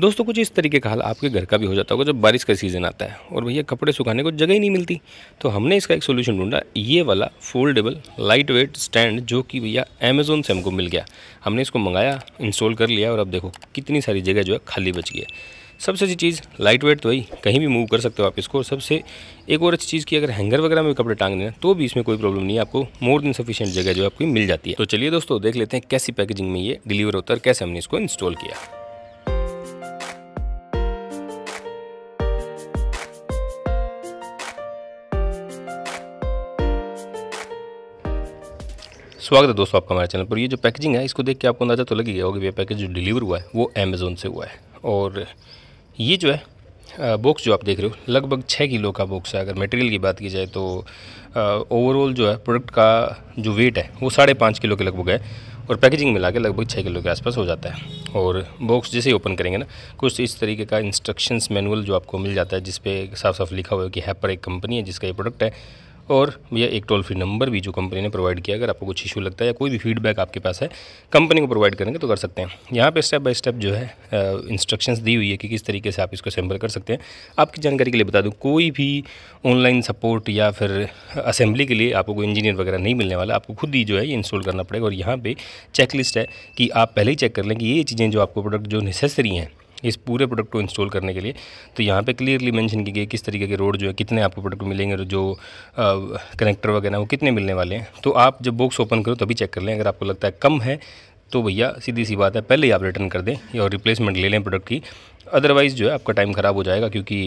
दोस्तों कुछ इस तरीके का हाल आपके घर का भी हो जाता होगा जब बारिश का सीज़न आता है और भैया कपड़े सुखाने को जगह ही नहीं मिलती तो हमने इसका एक सोल्यूशन ढूंढा ये वाला फोल्डेबल लाइट वेट स्टैंड जो कि भैया अमेजोन से हमको मिल गया हमने इसको मंगाया इंस्टॉल कर लिया और अब देखो कितनी सारी जगह जो है खाली बच गई है सबसे अच्छी चीज़ लाइट वेट तो वही कहीं भी मूव कर सकते हो आप इसको और सबसे एक और अच्छी चीज़ की अगर हैंगर वगैरह में कपड़े टांगने हैं तो भी इसमें कोई प्रॉब्लम नहीं है आपको मोर देन सफिशियंट जगह जो आपकी मिल जाती है तो चलिए दोस्तों देख लेते हैं कैसी पैकेजिंग में ये डिलीवर होता है कैसे हमने इसको इंस्टॉल किया स्वागत है दोस्तों आपका हमारे चैनल पर ये जो पैकेजिंग है इसको देख के आपको अंदाजा तो लग गया होगा भैया पैकेज जो डिलीवर हुआ है वो अमेज़ोन से हुआ है और ये जो है बॉक्स जो आप देख रहे हो लगभग छः किलो का बॉक्स है अगर मटेरियल की बात की जाए तो ओवरऑल जो है प्रोडक्ट का जो वेट है वो साढ़े पाँच किलो के लगभग है और पैकेजिंग मिला के लगभग छः किलो के आसपास हो जाता है और बॉक्स जैसे ही ओपन करेंगे ना कुछ इस तरीके का इंस्ट्रक्शंस मैनुअल जो आपको मिल जाता है जिसपे साफ साफ लिखा हुआ है कि हैपर एक कंपनी है जिसका ये प्रोडक्ट है और भैया एक टोल फ्री नंबर भी जो कंपनी ने प्रोवाइड किया अगर आपको कुछ इशू लगता है या कोई भी फीडबैक आपके पास है कंपनी को प्रोवाइड करेंगे तो कर सकते हैं यहाँ पे स्टेप बाय स्टेप जो है इंस्ट्रक्शंस दी हुई है कि किस तरीके से आप इसको सैम्पल कर सकते हैं आपकी जानकारी के लिए बता दूँ कोई भी ऑनलाइन सपोर्ट या फिर असेंबली के लिए आपको कोई इंजीनियर वगैरह नहीं मिलने वाला आपको खुद ही जो है ये इंस्टॉल करना पड़ेगा और यहाँ पर चेक लिस्ट है कि आप पहले ही चेक कर लें कि ये चीज़ें जो आपको प्रोडक्ट जो नेसेसरी हैं इस पूरे प्रोडक्ट को इंस्टॉल करने के लिए तो यहाँ पे क्लियरली मेंशन की गई किस तरीके के रोड जो है कितने आपको प्रोडक्ट मिलेंगे और जो कनेक्टर वगैरह वो कितने मिलने वाले हैं तो आप जब बॉक्स ओपन करो तभी चेक कर लें अगर आपको लगता है कम है तो भैया सीधी सी बात है पहले ही आप रिटर्न कर दें या रिप्लेसमेंट ले लें प्रोडक्ट की अदरवाइज़ जो है आपका टाइम ख़राब हो जाएगा क्योंकि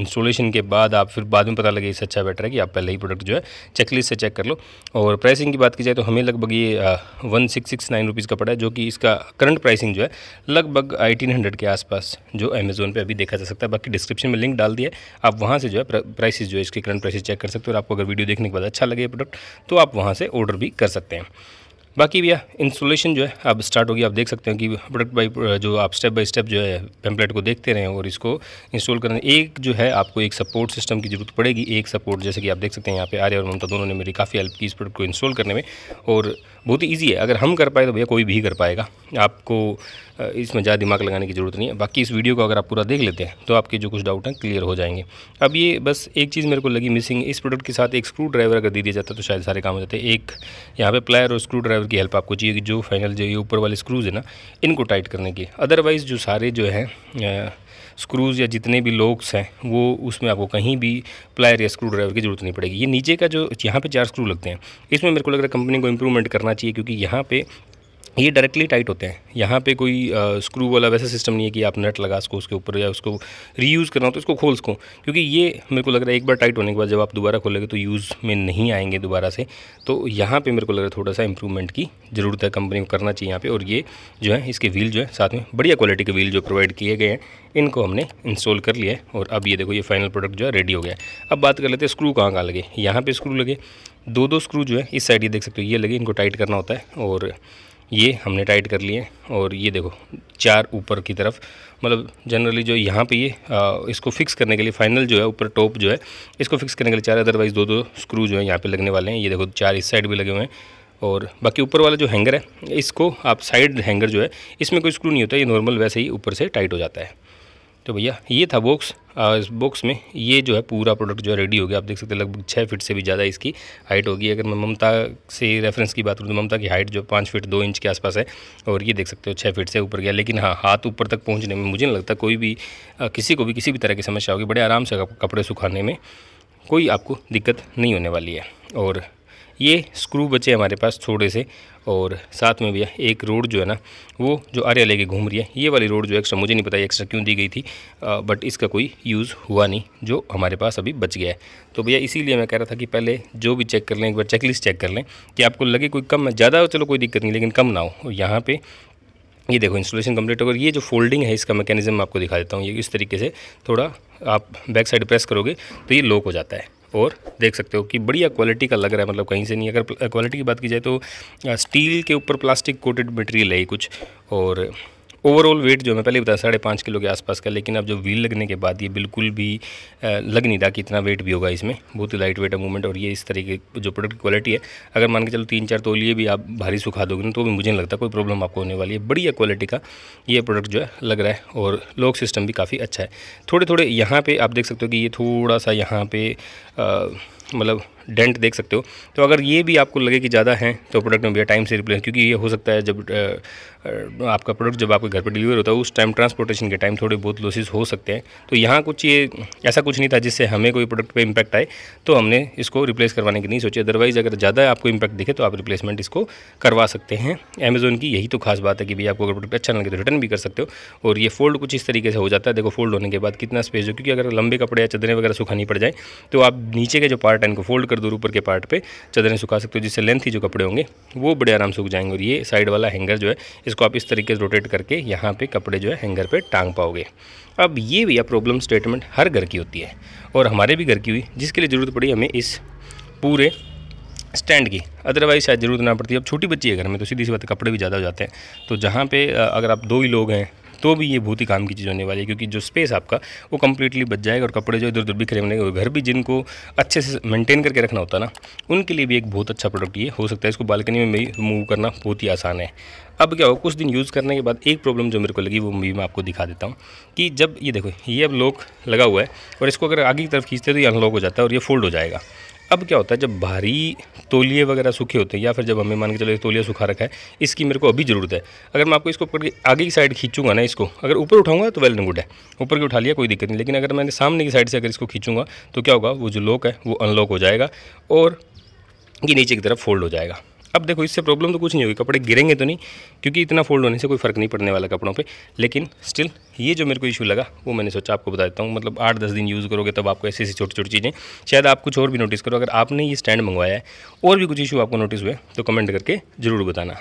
इंस्टॉलेशन के बाद आप फिर बाद में पता लगे इससे अच्छा बेटर है कि आप पहले ही प्रोडक्ट जो है चेकलिस्ट से चेक कर लो और प्राइसिंग की बात की जाए तो हमें लगभग ये one six six nine rupees का पड़ा है जो कि इसका करंट प्राइसिंग जो है लगभग एटीन हंड्रेड के आसपास जो अमेज़ोन पर अभी देखा जा सकता है बाकी डिस्क्रिप्शन में लिंक डाल दिया आप वहाँ से जो है प्राइसिस जो है इसके करंट प्राइसिस चेक कर सकते हो और आपको अगर वीडियो देखने के बाद अच्छा लगे प्रोडक्ट तो आप वहाँ से ऑर्डर भी कर सकते हैं बाकी भैया इंस्टॉलेशन जो है अब स्टार्ट होगी आप देख सकते हैं कि प्रोडक्ट बाई जो आप स्टेप बाय स्टेप जो है पेम्पलेट को देखते रहें और इसको इंस्टॉल करने एक जो है आपको एक सपोर्ट सिस्टम की जरूरत पड़ेगी एक सपोर्ट जैसे कि आप देख सकते हैं यहाँ पे आर्य और ममता दोनों ने मेरी काफ़ी हेल्प की इस प्रोडक्ट को इंस्टॉल करने में और बहुत ही ईजी है अगर हम कर पाए तो भैया कोई भी कर पाएगा आपको इसमें ज़्यादा दिमाग लगाने की ज़रूरत नहीं है बाकी इस वीडियो को अगर आप पूरा देख लेते हैं तो आपके जो कुछ डाउट हैं क्लियर हो जाएंगे अब ये बस एक चीज़ मेरे को लगी मिसिंग इस प्रोडक्ट के साथ एक स्क्रू ड्राइवर अगर दे दिया जाता तो शायद सारे काम हो जाते एक यहाँ पर प्लायर और स्क्रू ड्राइवर ड्राइवर की हेल्प आपको चाहिए कि जो फाइनल जो ये ऊपर वाले स्क्रूज़ है ना इनको टाइट करने की अदरवाइज़ जो सारे जो हैं स्क्रूज़ या जितने भी लोक्स हैं वो उसमें आपको कहीं भी प्लायर या स्क्रू ड्राइवर की ज़रूरत नहीं पड़ेगी ये नीचे का जो यहाँ पे चार स्क्रू लगते हैं इसमें मेरे को लग रहा है कंपनी को इम्प्रूवमेंट करना चाहिए क्योंकि यहाँ पे ये डायरेक्टली टाइट होते हैं यहाँ पे कोई स्क्रू वाला वैसा सिस्टम नहीं है कि आप नट लगा सको उसके ऊपर या उसको रीयूज़ कर रहा हूँ तो इसको खोल सको क्योंकि ये मेरे को लग रहा है एक बार टाइट होने के बाद जब आप दोबारा खोलेंगे तो यूज़ में नहीं आएंगे दोबारा से तो यहाँ पे मेरे को लग रहा है थोड़ा सा इंप्रूवमेंट की ज़रूरत है कंपनी को करना चाहिए यहाँ पर और ये जो है इसके व्हील जो है साथ में बढ़िया क्वालिटी के व्हील जो प्रोवाइड किए गए हैं इनको हमने इंस्टॉल कर लिया है और अब ये देखो ये फाइनल प्रोडक्ट जो है रेडी हो गया अब बात कर लेते हैं स्क्रू कहाँ कहाँ लगे यहाँ पर स्क्रू लगे दो दो स्क्रू जो है इस साइड ये देख सकते हो ये लगे इनको टाइट करना होता है और ये हमने टाइट कर लिए और ये देखो चार ऊपर की तरफ मतलब जनरली जो यहाँ पे ये आ, इसको फिक्स करने के लिए फाइनल जो है ऊपर टॉप जो है इसको फिक्स करने के लिए चार अदरवाइज़ दो दो स्क्रू जो है यहाँ पे लगने वाले हैं ये देखो चार इस साइड भी लगे हुए हैं और बाकी ऊपर वाला जो हैंगर है इसको आप साइड हैंगर जो है इसमें कोई स्क्रू नहीं होता ये नॉर्मल वैसे ही ऊपर से टाइट हो जाता है तो भैया ये था बॉक्स इस बॉक्स में ये जो है पूरा प्रोडक्ट जो है रेडी हो गया आप देख सकते हैं लगभग छः फीट से भी ज़्यादा इसकी हाइट होगी अगर मैं ममता से रेफरेंस की बात करूँ तो ममता की हाइट जो पाँच फीट दो इंच के आसपास है और ये देख सकते हो छः फीट से ऊपर गया लेकिन हाँ हाथ ऊपर तक पहुँचने में मुझे नहीं लगता कोई भी किसी को भी किसी भी तरह की समस्या होगी बड़े आराम से कपड़े सुखाने में कोई आपको दिक्कत नहीं होने वाली है और ये स्क्रू बचे हमारे पास थोड़े से और साथ में भैया एक रोड जो है ना वो जो आर्या लेके घूम रही है ये वाली रोड जो एक्स्ट्रा मुझे नहीं पता एक्स्ट्रा क्यों दी गई थी आ, बट इसका कोई यूज़ हुआ नहीं जो हमारे पास अभी बच गया है तो भैया इसीलिए मैं कह रहा था कि पहले जो भी चेक कर लें एक बार चेकलिस्ट चेक कर लें कि आपको लगे कोई कम है ज़्यादा चलो कोई दिक्कत नहीं लेकिन कम ना हो और यहाँ पर ये देखो इंस्टॉलेशन कम्प्लीट होकर ये जो फोल्डिंग है इसका मैकेनिज्म मैं आपको दिखा देता हूँ ये इस तरीके से थोड़ा आप बैक साइड प्रेस करोगे तो ये लॉक हो जाता है और देख सकते हो कि बढ़िया क्वालिटी का लग रहा है मतलब कहीं से नहीं अगर क्वालिटी की बात की जाए तो स्टील के ऊपर प्लास्टिक कोटेड मटेरियल है कुछ और ओवरऑल वेट जो मैं पहले बताया साढ़े पाँच किलो के आसपास का लेकिन अब जो व्हील लगने के बाद ये बिल्कुल भी लग नहीं रहा कि इतना वेट भी होगा इसमें बहुत ही लाइट वेट है मूवमेंट और ये इस तरीके जो प्रोडक्ट की क्वालिटी है अगर मान के चलो तीन चार तोलिए भी आप भारी सुखा दोगे ना तो भी मुझे नहीं लगता कोई प्रॉब्लम आपको होने वाली है बढ़िया क्वालिटी का ये प्रोडक्ट जो है लग रहा है और लॉक सिस्टम भी काफ़ी अच्छा है थोड़े थोड़े यहाँ पर आप देख सकते हो कि ये थोड़ा सा यहाँ पर मतलब डेंट देख सकते हो तो अगर ये भी आपको लगे कि ज़्यादा हैं तो प्रोडक्ट में भैया टाइम से रिप्लेस क्योंकि ये हो सकता है जब आपका प्रोडक्ट जब आपके घर पर डिलीवर होता है उस टाइम ट्रांसपोर्टेशन के टाइम थोड़े बहुत लॉसेस हो सकते हैं तो यहाँ कुछ ये ऐसा कुछ नहीं था जिससे हमें कोई प्रोडक्ट पर इम्पैक्ट आए तो हमने इसको रिप्लेस करवाने की नहीं सोची अदरवाइज़ अगर ज़्यादा आपको इम्पैक्ट दिखे तो आप रिप्लेसमेंट इसको करवा सकते हैं अमेज़ोन की यही तो खास बात है कि भैया आपको अगर प्रोडक्ट अच्छा लगे तो रिटर्न भी कर सकते हो और ये फोल्ड कुछ इस तरीके से हो जाता है देखो फोल्ड होने के बाद कितना स्पेस हो क्योंकि अगर लंबे कपड़े या चदरें वगैरह सुखानी पड़ जाए तो आप नीचे के जो पार्ट पैटर्न को फोल्ड कर दो ऊपर के पार्ट पे चादरें सुखा सकते हो जिससे लेंथी जो कपड़े होंगे वो बड़े आराम से सूख जाएंगे और ये साइड वाला हैंगर जो है इसको आप इस तरीके से रोटेट करके यहाँ पे कपड़े जो है हैंगर पे टांग पाओगे अब ये भैया प्रॉब्लम स्टेटमेंट हर घर की होती है और हमारे भी घर की हुई जिसके लिए ज़रूरत पड़ी हमें इस पूरे स्टैंड की अदरवाइज शायद ज़रूरत ना पड़ती अब छोटी बच्ची है घर में तो सीधी सी बात कपड़े भी ज़्यादा हो जाते हैं तो जहाँ पे अगर आप दो ही लोग हैं तो भी ये बहुत ही काम की चीज़ होने वाली है क्योंकि जो स्पेस आपका वो कम्प्लीटली बच जाएगा और कपड़े जो इधर उधर बिखरे होने घर भी जिनको अच्छे से मेंटेन करके रखना होता ना उनके लिए भी एक बहुत अच्छा प्रोडक्ट ये हो सकता है इसको बालकनी में मूव करना बहुत ही आसान है अब क्या हो कुछ दिन यूज़ करने के बाद एक प्रॉब्लम जो मेरे को लगी वो भी मैं आपको दिखा देता हूँ कि जब ये देखो ये अब लॉक लगा हुआ है और इसको अगर आगे की तरफ खींचते तो ये अनलॉक हो जाता है और ये फोल्ड हो जाएगा अब क्या होता है जब भारी तोलिए वगैरह सूखे होते हैं या फिर जब हमें मान के चलो तोलिया सूखा रखा है इसकी मेरे को अभी ज़रूरत है अगर मैं आपको इसको पकड़ के आगे की साइड खींचूंगा ना इसको अगर ऊपर उठाऊंगा तो वेल एंड गुड है ऊपर की उठा लिया कोई दिक्कत नहीं लेकिन अगर मैंने सामने की साइड से अगर इसको खींचूंगा तो क्या होगा वो जो लॉक है वो अनलॉक हो जाएगा और ये नीचे की तरफ फोल्ड हो जाएगा अब देखो इससे प्रॉब्लम तो कुछ नहीं होगी कपड़े गिरेंगे तो नहीं क्योंकि इतना फोल्ड होने से कोई फ़र्क नहीं पड़ने वाला कपड़ों पे लेकिन स्टिल ये जो मेरे को इशू लगा वो मैंने सोचा आपको बता देता हूँ मतलब आठ दस दिन यूज़ करोगे तब आपको ऐसी ऐसी छोटी छोटी चीज़ें शायद आप कुछ और भी नोटिस करो अगर आपने ये स्टैंड मंगवाया है और भी कुछ इशू आपको नोटिस हुए तो कमेंट करके ज़रूर बताना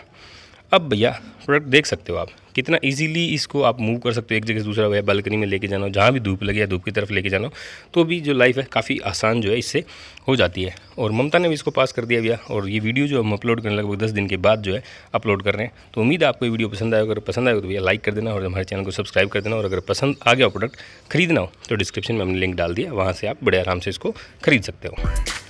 अब भैया प्रोडक्ट देख सकते हो आप कितना इजीली इसको आप मूव कर सकते हो एक जगह से दूसरा भैया बालकनी में लेके जाना हो जहाँ भी धूप लगे या धूप की तरफ लेके जाना हो तो भी जो लाइफ है काफ़ी आसान जो है इससे हो जाती है और ममता ने भी इसको पास कर दिया भैया और ये वीडियो जो हम अपलोड करने लगभग दस दिन के बाद जो है अपलोड कर रहे हैं तो उम्मीद है आपको ये वीडियो पसंद आएगा अगर पसंद आएगा तो भैया लाइक कर देना और हमारे चैनल को सब्सक्राइब कर देना और अगर पसंद आ गया प्रोडक्ट खरीदना हो तो डिस्क्रिप्शन में हमने लिंक डाल दिया वहाँ से आप बड़े आराम से इसको खरीद सकते हो